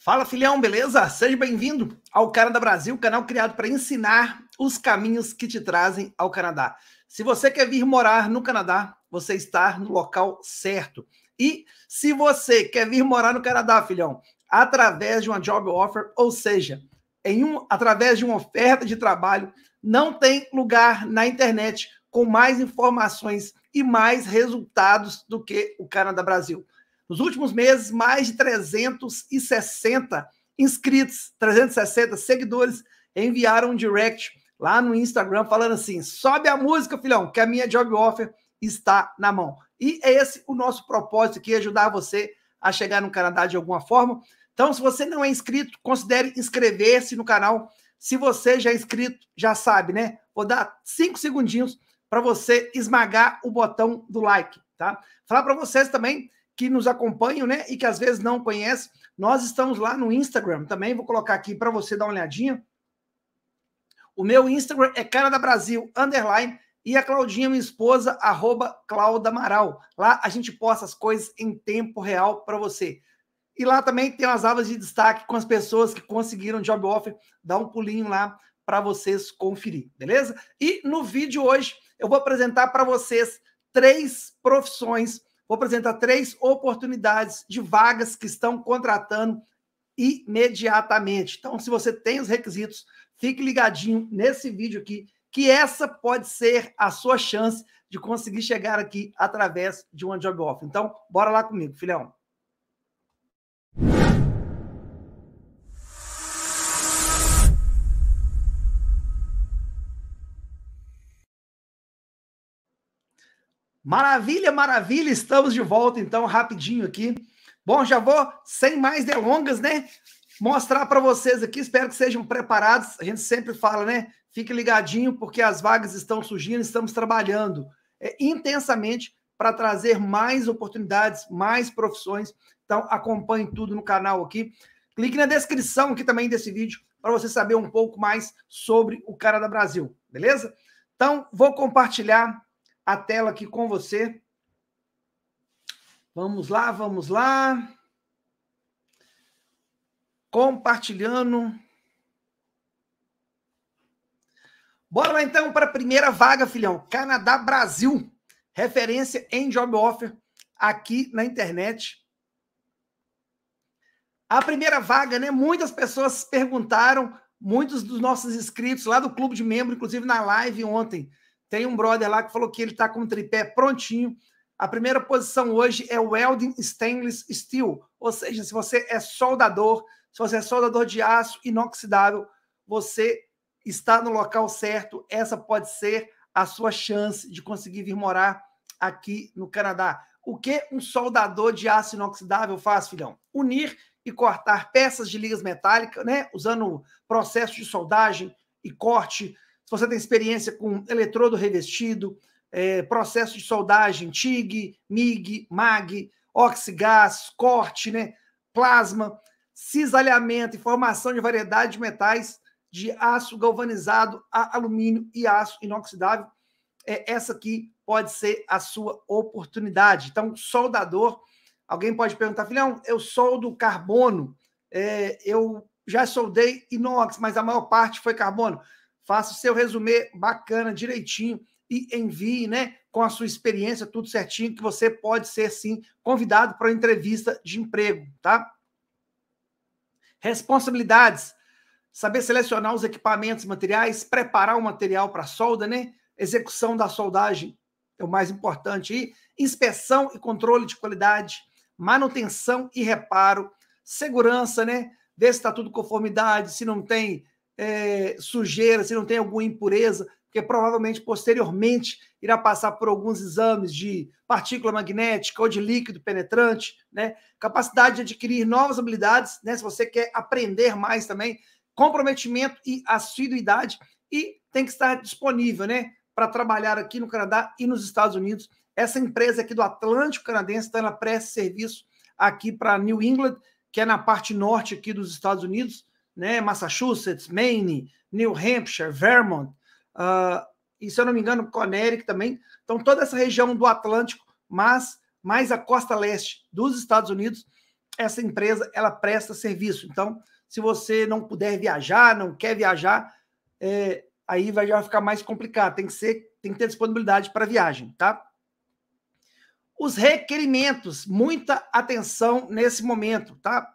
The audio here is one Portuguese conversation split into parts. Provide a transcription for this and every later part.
Fala filhão, beleza? Seja bem-vindo ao Canadá Brasil, canal criado para ensinar os caminhos que te trazem ao Canadá. Se você quer vir morar no Canadá, você está no local certo. E se você quer vir morar no Canadá, filhão, através de uma job offer, ou seja, em um, através de uma oferta de trabalho, não tem lugar na internet com mais informações e mais resultados do que o Canadá Brasil. Nos últimos meses, mais de 360 inscritos, 360 seguidores enviaram um direct lá no Instagram falando assim: sobe a música, filhão, que a minha job offer está na mão. E é esse o nosso propósito aqui, ajudar você a chegar no Canadá de alguma forma. Então, se você não é inscrito, considere inscrever-se no canal. Se você já é inscrito, já sabe, né? Vou dar cinco segundinhos para você esmagar o botão do like, tá? Falar para vocês também que nos acompanham, né, e que às vezes não conhecem. Nós estamos lá no Instagram também, vou colocar aqui para você dar uma olhadinha. O meu Instagram é Cara da Brasil, underline, e a Claudinha, minha esposa, arroba Clauda Amaral. Lá a gente posta as coisas em tempo real para você. E lá também tem as aulas de destaque com as pessoas que conseguiram job offer. Dá um pulinho lá para vocês conferir, beleza? E no vídeo hoje eu vou apresentar para vocês três profissões Vou apresentar três oportunidades de vagas que estão contratando imediatamente. Então, se você tem os requisitos, fique ligadinho nesse vídeo aqui, que essa pode ser a sua chance de conseguir chegar aqui através de um job offer. Então, bora lá comigo, filhão. Maravilha, maravilha, estamos de volta então rapidinho aqui. Bom, já vou sem mais delongas, né? Mostrar para vocês aqui, espero que sejam preparados. A gente sempre fala, né? Fique ligadinho porque as vagas estão surgindo, estamos trabalhando é, intensamente para trazer mais oportunidades, mais profissões. Então acompanhe tudo no canal aqui. Clique na descrição aqui também desse vídeo para você saber um pouco mais sobre o Cara da Brasil, beleza? Então vou compartilhar a tela aqui com você. Vamos lá, vamos lá. Compartilhando. Bora lá então para a primeira vaga, filhão. Canadá Brasil, referência em job offer aqui na internet. A primeira vaga, né? Muitas pessoas perguntaram, muitos dos nossos inscritos lá do clube de membro, inclusive na live ontem, tem um brother lá que falou que ele está com o tripé prontinho. A primeira posição hoje é welding stainless steel, ou seja, se você é soldador, se você é soldador de aço inoxidável, você está no local certo. Essa pode ser a sua chance de conseguir vir morar aqui no Canadá. O que um soldador de aço inoxidável faz, filhão? Unir e cortar peças de ligas metálicas, né? Usando processo de soldagem e corte se você tem experiência com eletrodo revestido, é, processo de soldagem TIG, MIG, MAG, oxigás, corte, né, plasma, cisalhamento e formação de variedade de metais de aço galvanizado a alumínio e aço inoxidável. É, essa aqui pode ser a sua oportunidade. Então, soldador, alguém pode perguntar, filhão, eu soldo carbono, é, eu já soldei inox, mas a maior parte foi carbono faça seu resumê bacana, direitinho e envie, né, com a sua experiência, tudo certinho, que você pode ser, sim, convidado para uma entrevista de emprego, tá? Responsabilidades. Saber selecionar os equipamentos materiais, preparar o material para a solda, né? Execução da soldagem é o mais importante aí. Inspeção e controle de qualidade, manutenção e reparo, segurança, né? Ver se está tudo conformidade, se não tem é, sujeira, se não tem alguma impureza, porque provavelmente posteriormente irá passar por alguns exames de partícula magnética ou de líquido penetrante, né? Capacidade de adquirir novas habilidades, né? Se você quer aprender mais também, comprometimento e assiduidade e tem que estar disponível, né? Para trabalhar aqui no Canadá e nos Estados Unidos. Essa empresa aqui do Atlântico Canadense está na presta serviço aqui para New England, que é na parte norte aqui dos Estados Unidos né, Massachusetts, Maine, New Hampshire, Vermont, uh, e se eu não me engano, Connecticut também. Então, toda essa região do Atlântico, mas mais a costa leste dos Estados Unidos, essa empresa ela presta serviço. Então, se você não puder viajar, não quer viajar, é, aí vai já ficar mais complicado. Tem que ser, tem que ter disponibilidade para viagem, tá? Os requerimentos, muita atenção nesse momento, tá?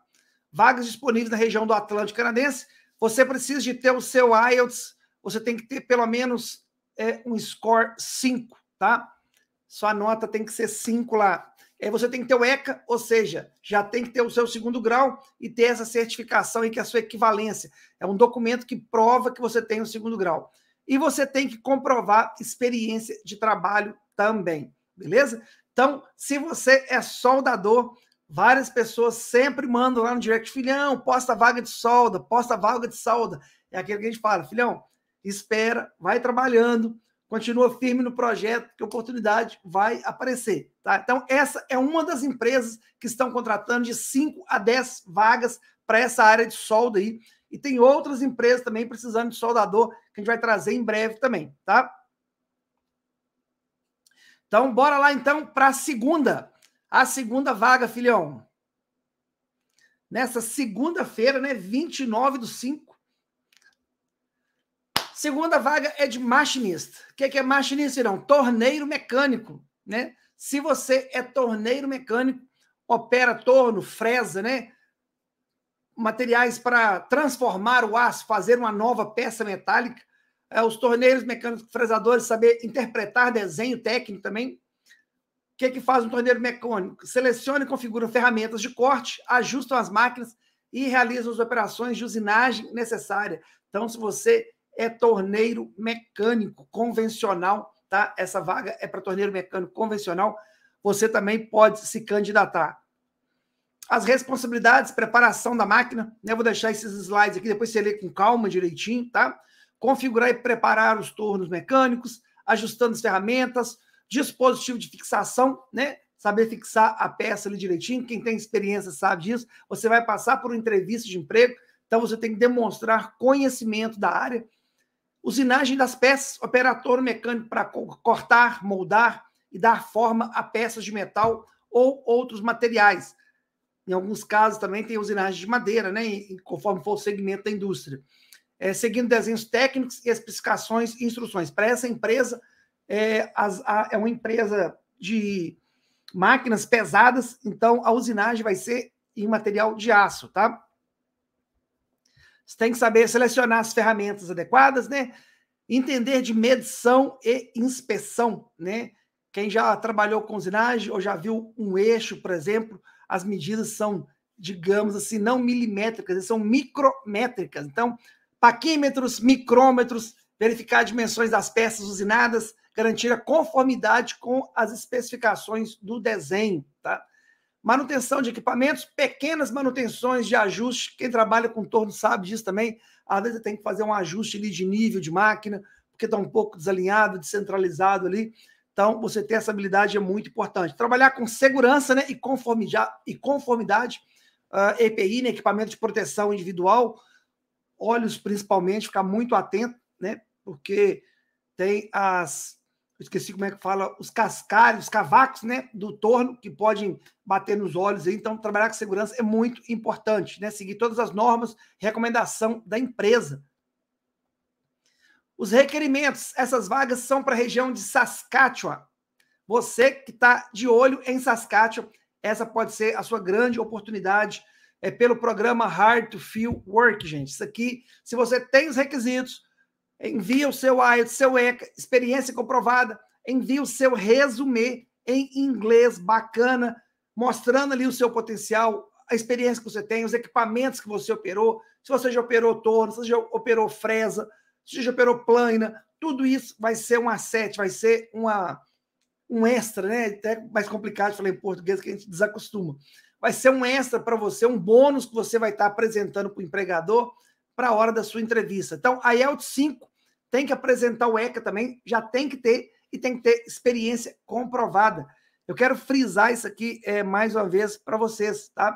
vagas disponíveis na região do Atlântico Canadense. Você precisa de ter o seu IELTS, você tem que ter pelo menos é, um score 5, tá? Sua nota tem que ser 5 lá. Aí você tem que ter o ECA, ou seja, já tem que ter o seu segundo grau e ter essa certificação e que é a sua equivalência. É um documento que prova que você tem o segundo grau. E você tem que comprovar experiência de trabalho também, beleza? Então, se você é soldador, Várias pessoas sempre mandam lá no direct, filhão, posta vaga de solda, posta vaga de solda. É aquele que a gente fala, filhão, espera, vai trabalhando, continua firme no projeto, que oportunidade vai aparecer. Tá? Então, essa é uma das empresas que estão contratando de 5 a 10 vagas para essa área de solda aí. E tem outras empresas também precisando de soldador, que a gente vai trazer em breve também, tá? Então, bora lá então para a segunda a segunda vaga, filhão. Nessa segunda-feira, né? 29 do 5. Segunda vaga é de machinista. O que é, é machinista, Irão? Torneiro mecânico, né? Se você é torneiro mecânico, opera torno, fresa, né? Materiais para transformar o aço, fazer uma nova peça metálica. É, os torneiros mecânicos fresadores saber interpretar desenho técnico também. O que, é que faz um torneiro mecânico? Seleciona e configura ferramentas de corte, ajusta as máquinas e realiza as operações de usinagem necessária. Então, se você é torneiro mecânico convencional, tá? Essa vaga é para torneiro mecânico convencional. Você também pode se candidatar. As responsabilidades, preparação da máquina, né? Vou deixar esses slides aqui, depois você lê com calma direitinho, tá? Configurar e preparar os tornos mecânicos, ajustando as ferramentas, dispositivo de fixação, né? Saber fixar a peça ali direitinho. Quem tem experiência sabe disso. Você vai passar por uma entrevista de emprego, então você tem que demonstrar conhecimento da área. Usinagem das peças, operatório mecânico para cortar, moldar e dar forma a peças de metal ou outros materiais. Em alguns casos também tem usinagem de madeira, né? E, conforme for o segmento da indústria. É, seguindo desenhos técnicos e especificações e instruções. Para essa empresa, é, as, a, é uma empresa de máquinas pesadas, então a usinagem vai ser em material de aço, tá? Você tem que saber selecionar as ferramentas adequadas, né? Entender de medição e inspeção, né? Quem já trabalhou com usinagem ou já viu um eixo, por exemplo, as medidas são, digamos assim, não milimétricas, são micrométricas. Então, paquímetros, micrômetros, verificar dimensões das peças usinadas, garantir a conformidade com as especificações do desenho. Tá? Manutenção de equipamentos, pequenas manutenções de ajuste. Quem trabalha com torno sabe disso também. Às vezes tem que fazer um ajuste ali de nível de máquina, porque está um pouco desalinhado, descentralizado ali. Então, você ter essa habilidade é muito importante. Trabalhar com segurança né, e conformidade, e conformidade uh, ah, EPI, né, equipamento de proteção individual, olhos principalmente, ficar muito atento, né, porque tem as esqueci como é que fala, os cascalhos, os cavacos né, do torno que podem bater nos olhos. Então, trabalhar com segurança é muito importante, né? Seguir todas as normas, recomendação da empresa. Os requerimentos, essas vagas são para a região de Saskatchewan. Você que está de olho em Saskatchewan, essa pode ser a sua grande oportunidade é pelo programa Hard to Feel Work, gente. Isso aqui, se você tem os requisitos, envia o seu IELTS, seu ECA, experiência comprovada, envia o seu resumê em inglês bacana, mostrando ali o seu potencial, a experiência que você tem, os equipamentos que você operou, se você já operou torno, se você já operou fresa, se você já operou plana, tudo isso vai ser um asset, vai ser uma, um extra, né? Até mais complicado de falar em português, que a gente desacostuma. Vai ser um extra para você, um bônus que você vai estar apresentando para o empregador para a hora da sua entrevista. Então, a IELTS 5 tem que apresentar o ECA também, já tem que ter e tem que ter experiência comprovada. Eu quero frisar isso aqui é, mais uma vez para vocês, tá?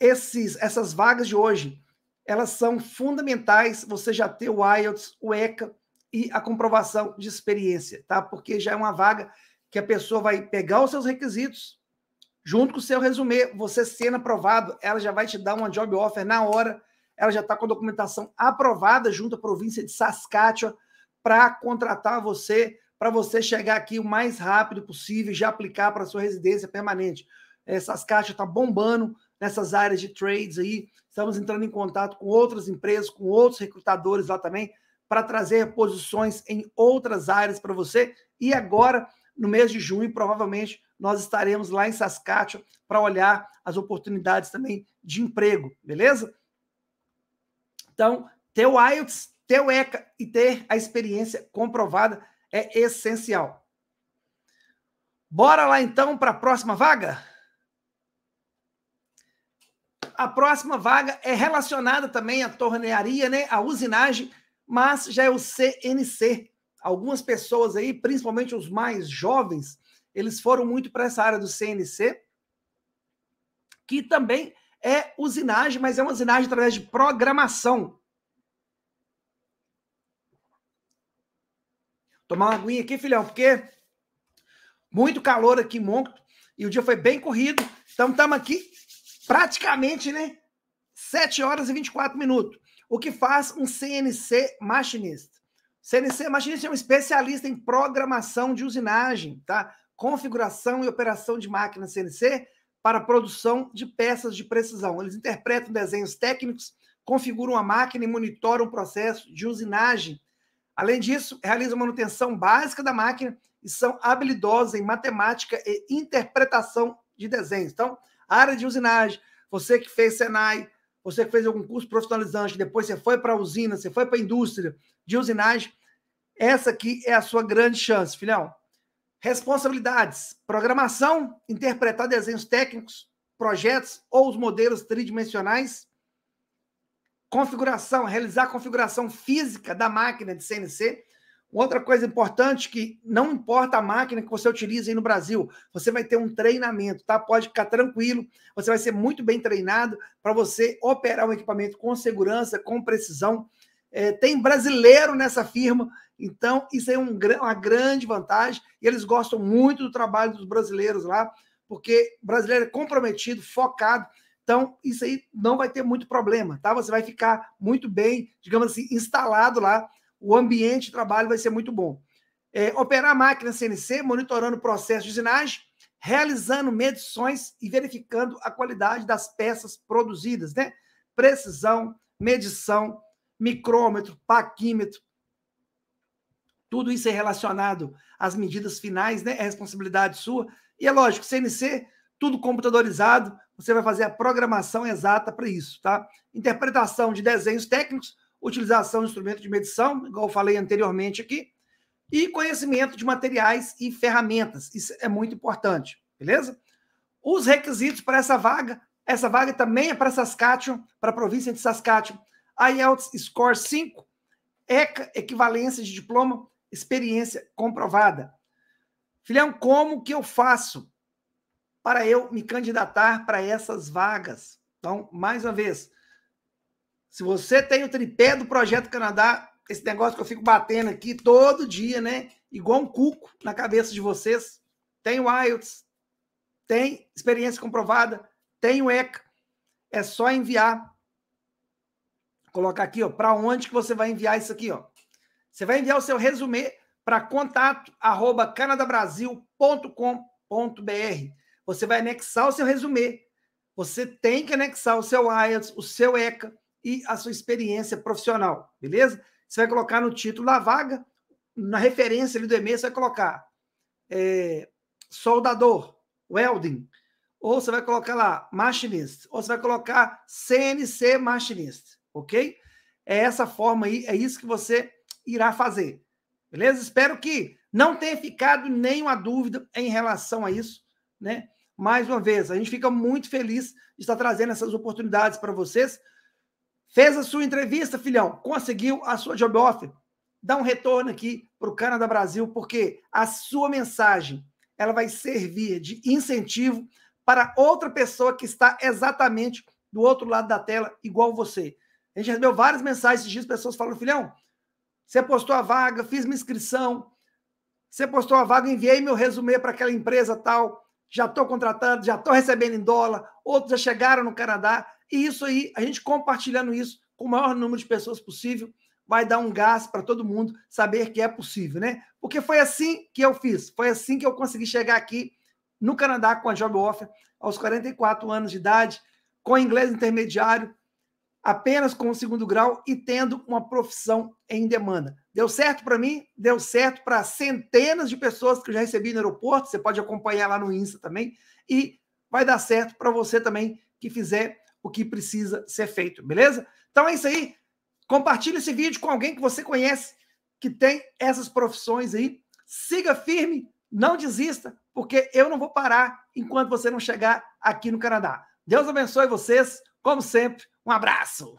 Esses, essas vagas de hoje, elas são fundamentais você já ter o IELTS, o ECA e a comprovação de experiência, tá? Porque já é uma vaga que a pessoa vai pegar os seus requisitos, junto com o seu resumê, você sendo aprovado, ela já vai te dar uma job offer na hora ela já está com a documentação aprovada junto à província de Saskatchewan para contratar você, para você chegar aqui o mais rápido possível e já aplicar para sua residência permanente. É, Saskatchewan está bombando nessas áreas de trades aí. Estamos entrando em contato com outras empresas, com outros recrutadores lá também, para trazer posições em outras áreas para você. E agora, no mês de junho, provavelmente nós estaremos lá em Saskatchewan para olhar as oportunidades também de emprego, beleza? Então, ter o IELTS, ter o ECA e ter a experiência comprovada é essencial. Bora lá então para a próxima vaga? A próxima vaga é relacionada também à tornearia, né? À usinagem, mas já é o CNC. Algumas pessoas aí, principalmente os mais jovens, eles foram muito para essa área do CNC, que também é usinagem, mas é uma usinagem através de programação. Tomar uma aguinha aqui, filhão, porque muito calor aqui em Moncton e o dia foi bem corrido. Então estamos aqui praticamente, né? 7 horas e 24 minutos. O que faz um CNC machinista? CNC machinista é um especialista em programação de usinagem, tá? Configuração e operação de máquinas CNC para a produção de peças de precisão. Eles interpretam desenhos técnicos, configuram a máquina e monitoram o processo de usinagem. Além disso, realizam manutenção básica da máquina e são habilidosos em matemática e interpretação de desenhos. Então, área de usinagem, você que fez Senai, você que fez algum curso profissionalizante, depois você foi para a usina, você foi para a indústria de usinagem, essa aqui é a sua grande chance, filhão. Responsabilidades: programação, interpretar desenhos técnicos, projetos ou os modelos tridimensionais. Configuração, realizar a configuração física da máquina de CNC. Outra coisa importante que não importa a máquina que você utilize aí no Brasil, você vai ter um treinamento, tá? Pode ficar tranquilo, você vai ser muito bem treinado para você operar um equipamento com segurança, com precisão. É, tem brasileiro nessa firma então, isso é um, uma grande vantagem e eles gostam muito do trabalho dos brasileiros lá, porque brasileiro é comprometido, focado. Então, isso aí não vai ter muito problema, tá? Você vai ficar muito bem, digamos assim, instalado lá. O ambiente de trabalho vai ser muito bom. É, operar máquina CNC, monitorando o processo de usinagem, realizando medições e verificando a qualidade das peças produzidas, né? Precisão, medição, micrômetro, paquímetro, tudo isso é relacionado às medidas finais, né? É responsabilidade sua. E é lógico, CNC, tudo computadorizado, você vai fazer a programação exata para isso, tá? Interpretação de desenhos técnicos, utilização de instrumentos de medição, igual eu falei anteriormente aqui, e conhecimento de materiais e ferramentas. Isso é muito importante, beleza? Os requisitos para essa vaga, essa vaga também é para Saskatchewan, para a província de Saskatchewan. IELTS Score 5, ECA, equivalência de diploma experiência comprovada. Filhão, como que eu faço para eu me candidatar para essas vagas? Então, mais uma vez, se você tem o tripé do Projeto Canadá, esse negócio que eu fico batendo aqui todo dia, né? Igual um cuco na cabeça de vocês. Tem o IELTS, tem experiência comprovada, tem o ECA. É só enviar. colocar aqui, ó, para onde que você vai enviar isso aqui, ó? Você vai enviar o seu resumê para contato@canadabrasil.com.br. Você vai anexar o seu resumê. Você tem que anexar o seu IELTS, o seu ECA e a sua experiência profissional, beleza? Você vai colocar no título da vaga, na referência ali do e-mail, você vai colocar é, soldador, welding, ou você vai colocar lá machinist, ou você vai colocar CNC machinist, ok? É essa forma aí, é isso que você irá fazer. Beleza? Espero que não tenha ficado nenhuma dúvida em relação a isso, né? Mais uma vez, a gente fica muito feliz de estar trazendo essas oportunidades para vocês. Fez a sua entrevista, filhão, conseguiu a sua job offer. Dá um retorno aqui para o Canadá Brasil, porque a sua mensagem ela vai servir de incentivo para outra pessoa que está exatamente do outro lado da tela, igual você. A gente recebeu várias mensagens esses dias, pessoas falando, filhão, você postou a vaga, fiz minha inscrição. Você postou a vaga, enviei meu resumê para aquela empresa tal. Já estou contratando, já estou recebendo em dólar. Outros já chegaram no Canadá. E isso aí, a gente compartilhando isso com o maior número de pessoas possível, vai dar um gás para todo mundo saber que é possível, né? Porque foi assim que eu fiz, foi assim que eu consegui chegar aqui no Canadá com a Job Offer aos 44 anos de idade, com inglês intermediário, apenas com o segundo grau e tendo uma profissão em demanda. Deu certo para mim, deu certo para centenas de pessoas que eu já recebi no aeroporto, você pode acompanhar lá no Insta também, e vai dar certo para você também que fizer o que precisa ser feito, beleza? Então é isso aí. Compartilhe esse vídeo com alguém que você conhece que tem essas profissões aí. Siga firme, não desista, porque eu não vou parar enquanto você não chegar aqui no Canadá. Deus abençoe vocês, como sempre. Um abraço!